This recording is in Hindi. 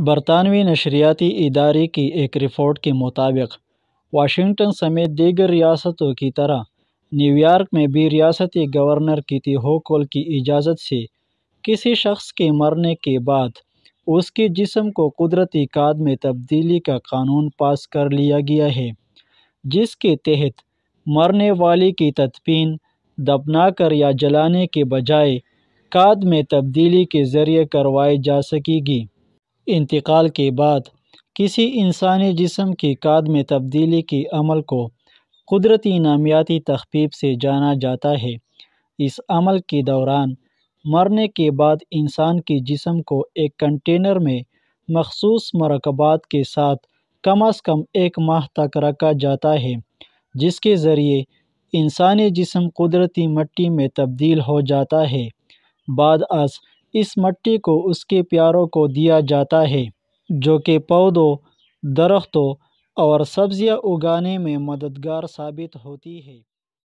बरतानवी नशरियाती इदारे की एक रिपोर्ट के मुताबिक वाशिंगटन समेत दीगर रियासतों की तरह न्यूयॉर्क में भी रियासती गवर्नर किती होकोल की इजाज़त से किसी शख्स के मरने के बाद उसके जिसम को कुदरती काद में तब्दीली का कानून पास कर लिया गया है जिसके तहत मरने वाले की तदफीन दबना कर या जलाने के बजाय काद में तब्दीली के ज़रिए करवाई जा सकेगी इंतकाल के बाद किसी इंसानी जिसम की काद में तब्दीली के अमल को कुदरती नामियाती तखबीब से जाना जाता है इस अमल के दौरान मरने के बाद इंसान की जिसम को एक कंटेनर में मखसूस मरकबात के साथ कम अज़ कम एक माह तक रखा जाता है जिसके ज़रिए इंसानी जिसम कुदरती मट्टी में तब्दील हो जाता है बाद अज़ इस मट्टी को उसके प्यारों को दिया जाता है जो कि पौधों दरख्तों और सब्ज़ियाँ उगाने में मददगार साबित होती है